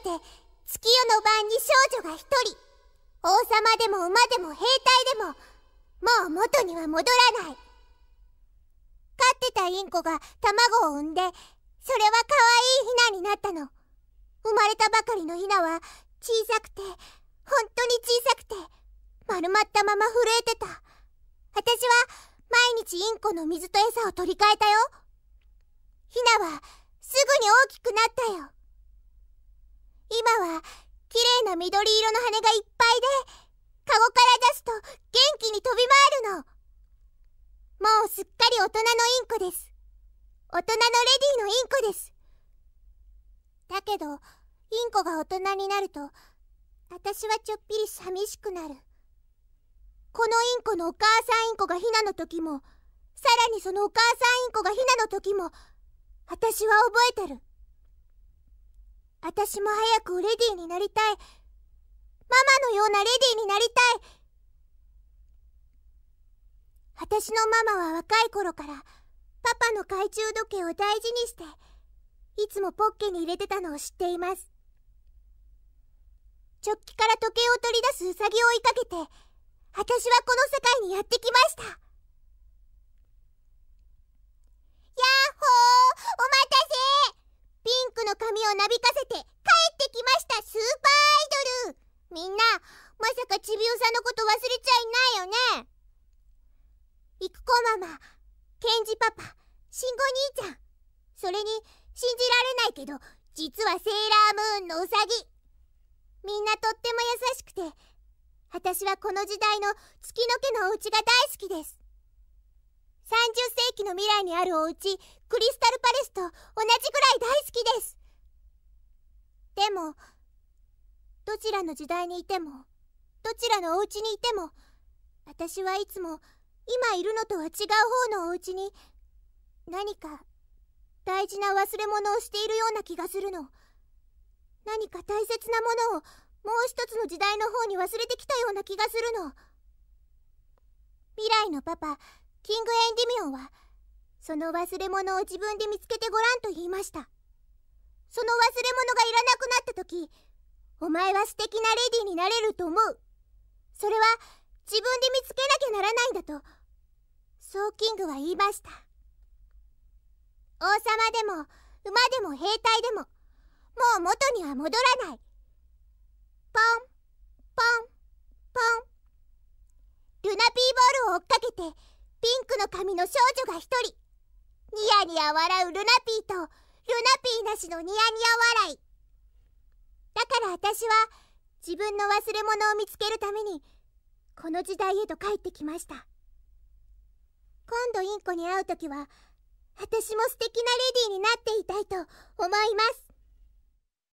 て月夜の晩に少女が一人王様でも馬でも兵隊でももう元には戻らない飼ってたインコが卵を産んでそれは可愛いヒナになったの生まれたばかりのヒナは小さくて本当に小さくて丸まったまま震えてた私は毎日インコの水と餌を取り替えたよヒナはすぐに大きくなったよ今は綺麗な緑色の羽がいっぱいでカゴから出すと元気に飛び回るのもうすっかり大人のインコです大人のレディーのインコですだけどインコが大人になると私はちょっぴり寂しくなるこのインコのお母さんインコがヒナの時もさらにそのお母さんインコがヒナの時も私は覚えてる私も早くレディーになりたい。ママのようなレディーになりたい。私のママは若い頃から、パパの懐中時計を大事にして、いつもポッケに入れてたのを知っています。直帰から時計を取り出すウサギを追いかけて、私はこの世界にやってきました。髪をなびかせて帰ってきましたスーパーアイドルみんなまさかちびおさんのこと忘れちゃいないよねいくこママケンジパパしんご兄ちゃんそれに信じられないけど実はセーラームーンのうさぎみんなとっても優しくて私はこの時代の月の家のお家が大好きです30世紀の未来にあるお家クリスタルパレスと同じぐらい大好きですもどちらの時代にいてもどちらのお家にいても私はいつも今いるのとは違う方のお家に何か大事な忘れ物をしているような気がするの何か大切なものをもう一つの時代の方に忘れてきたような気がするの未来のパパキング・エンディミオンはその忘れ物を自分で見つけてごらんと言いましたその忘れ物がいらなくなった時お前は素敵なレディーになれると思うそれは自分で見つけなきゃならないんだとソーキングは言いました王様でも馬でも兵隊でももう元には戻らないポンポンポンルナピーボールを追っかけてピンクの髪の少女が一人ニヤニヤ笑うルナピーとピーなしのニヤニヤ笑いだから私は自分の忘れ物を見つけるためにこの時代へと帰ってきました今度インコに会う時は私も素敵なレディーになっていたいと思います